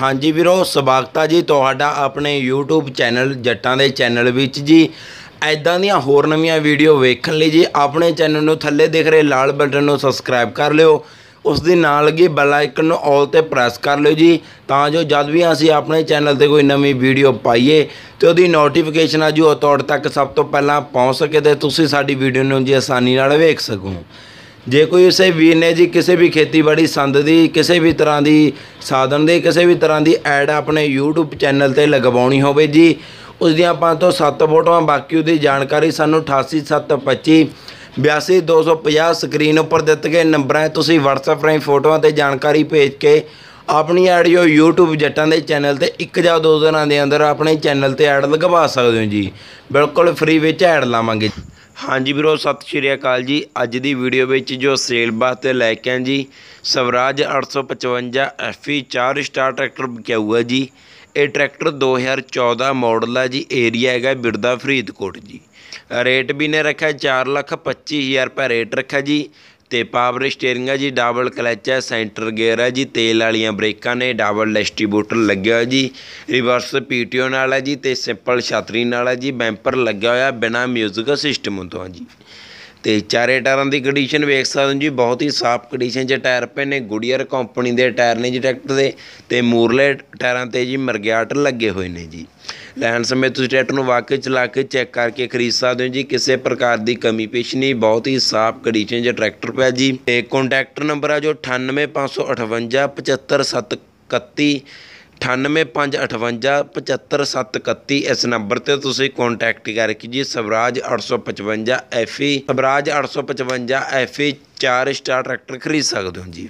ਹਾਂਜੀ ਵੀਰੋ ਸਵਾਗਤ ਆ ਜੀ ਤੁਹਾਡਾ ਆਪਣੇ YouTube ਚੈਨਲ ਜੱਟਾਂ ਦੇ ਚੈਨਲ ਵਿੱਚ ਜੀ ਐਦਾਂ ਦੀਆਂ ਹੋਰ ਨਵੀਆਂ ਵੀਡੀਓ ਵੇਖਣ ਲਈ ਜੀ ਆਪਣੇ ਚੈਨਲ ਨੂੰ ਥੱਲੇ ਦਿਖ ਰਹੇ ਲਾਲ ਬਟਨ ਨੂੰ ਸਬਸਕ੍ਰਾਈਬ ਕਰ ਲਿਓ ਉਸ ਦੇ ਨਾਲ ਲੱਗੇ ਬੈਲ ਆਈਕਨ ਨੂੰ ਆਲ ਤੇ ਪ੍ਰੈਸ ਕਰ ਲਿਓ ਜੀ ਤਾਂ ਜੋ ਜਦ ਵੀ ਅਸੀਂ ਆਪਣੇ ਚੈਨਲ ਤੇ ਕੋਈ ਨਵੀਂ ਵੀਡੀਓ ਪਾਈਏ ਤੇ ਉਹਦੀ ਨੋਟੀਫਿਕੇਸ਼ਨ ਆ ਜੂ ਉਹ ਤੁਹਾਡੇ ਤੱਕ ਸਭ ਤੋਂ ਪਹਿਲਾਂ ਪਹੁੰਚ ਸਕੇ ਤੇ ਤੁਸੀਂ ਸਾਡੀ ਵੀਡੀਓ ਨੂੰ ਜੀ ਆਸਾਨੀ ਨਾਲ ਵੇਖ ਸਕੋ ਜੇ ਕੋਈ ਉਸੇ ਵੀਰ ਨੇ ਜੀ ਕਿਸੇ ਵੀ ਖੇਤੀਬਾੜੀ ਸੰਦ ਦੀ ਕਿਸੇ ਵੀ ਤਰ੍ਹਾਂ ਦੀ ਸਾਧਨ ਦੇ ਕਿਸੇ ਵੀ ਤਰ੍ਹਾਂ ਦੀ ਐਡ ਆਪਣੇ YouTube ਚੈਨਲ ਤੇ ਲਗਵਾਉਣੀ ਹੋਵੇ ਜੀ ਉਸ ਦੀਆਂ ਪੰਜ ਤੋਂ ਸੱਤ ਫੋਟੋਆਂ ਬਾਕੀ ਉਹਦੀ ਜਾਣਕਾਰੀ ਸਾਨੂੰ 88725 82250 ਸਕਰੀਨ ਉੱਪਰ ਦਿੱਤੇ ਗਏ ਨੰਬਰਾਂ 'ਤੇ ਤੁਸੀਂ WhatsApp ਰਾਹੀਂ ਫੋਟੋਆਂ ਤੇ ਜਾਣਕਾਰੀ ਭੇਜ ਕੇ ਆਪਣੀ ਆਡੀਓ YouTube ਜੱਟਾਂ ਦੇ ਚੈਨਲ ਤੇ ਇੱਕ ਜਾਂ ਦੋ ਦਿਨਾਂ ਦੇ ਅੰਦਰ ਆਪਣੇ ਚੈਨਲ ਤੇ ਐਡ ਲਗਵਾ ਸਕਦੇ ਹੋ ਜੀ ਬਿਲਕੁਲ ਫ੍ਰੀ ਵਿੱਚ ਐਡ ਲਾਵਾਂਗੇ ਹਾਂਜੀ ਵੀਰੋ ਸਤਿ ਸ਼੍ਰੀ ਅਕਾਲ ਜੀ ਅੱਜ ਦੀ ਵੀਡੀਓ ਵਿੱਚ ਜੋ ਸੇਲ ਵਾਸਤੇ ਲੈ ਕੇ ਆਂ ਜੀ ਸਵਰਾਜ 855 ਐਫਈ 4 ਸਟਾਰ ਟਰੈਕਟਰ ਕਿਹਾ ਹੋਇਆ ਜੀ ਇਹ ਟਰੈਕਟਰ 2014 ਮਾਡਲ ਹੈ ਜੀ ਏਰੀਆ ਹੈਗਾ ਬਿਰਦਾ ਫਰੀਦਕੋਟ ਜੀ ਰੇਟ ਵੀ ਨੇ ਰੱਖਿਆ 4 ਲੱਖ 25 ਹਜ਼ਾਰ ਰੁਪਏ ਰੇਟ ਰੱਖਿਆ ਜੀ ਤੇ ਪਾਵਰ ਸਟੀering ਹੈ ਜੀ ਡਬਲ ਕਲਚ ਹੈ ਸੈਂਟਰ ਗੇਅਰ ਹੈ ਜੀ ਤੇਲ ਵਾਲੀਆਂ ਬ੍ਰੇਕਾਂ ਨੇ ਡਬਲ ਡਿਸਟ੍ਰੀਬਿਊਟਰ ਲੱਗਿਆ ਹੋਇਆ ਜੀ ਰਿਵਰਸ ਪੀਟੀਓ ਨਾਲ ਹੈ ਜੀ ਤੇ ਸਿੰਪਲ ਛਤਰੀ ਨਾਲ ਹੈ ਜੀ ਬੈਂਪਰ ਲੱਗਿਆ ਹੋਇਆ ਬਿਨਾ ਮਿਊਜ਼ਿਕ ਸਿਸਟਮ ਤੋਂ ਜੀ ਤੇ ਚਾਰੇ ਟਾਇਰਾਂ ਦੀ ਕੰਡੀਸ਼ਨ ਵੇਖ ਸਕਦੇ ਹੋ ਜੀ ਬਹੁਤ ਹੀ ਸਾਫ਼ ਕੰਡੀਸ਼ਨ 'ਚ ਟਾਇਰ ਪਏ ਨੇ ਗੁਡੀਅਰ ਕੰਪਨੀ ਦੇ ਟਾਇਰ ਨੇ ਜੀ ਟਰੈਕਟਰ ਦੇ ਤੇ ਮੂਰਲੇ ਟਾਇਰਾਂ ਤੇ ਜੀ ਮਰਗਿਆਟ ਲੱਗੇ ਹੋਏ ਨੇ ਜੀ ਲੈਣ ਸਮੇਂ ਤੁਸੀਂ ਟਰੈਕਟਰ ਨੂੰ ਵਾਕਈ ਚਲਾ ਕੇ ਚੈੱਕ ਕਰਕੇ ਖਰੀਦ ਸਕਦੇ ਹੋ ਜੀ ਕਿਸੇ ਪ੍ਰਕਾਰ ਦੀ ਕਮੀ ਪੇਸ਼ ਨਹੀਂ ਬਹੁਤ ਹੀ ਸਾਫ਼ ਕੰਡੀਸ਼ਨ 'ਚ ਟਰੈਕਟਰ ਪਿਆ ਜੀ ਤੇ ਕੰਟੈਕਟ ਨੰਬਰ ਆ ਜੋ 98558575731 ਅਠਾਨਵੇਂ ਇਸ ਨੰਬਰ ਤੇ ਤੁਸੀਂ ਕੰਟੈਕਟ ਕਰਕੇ ਜੀ Swaraj 855 FE Swaraj 855 FE 4 star tractor ਖਰੀਦ ਸਕਦੇ ਹੋ ਜੀ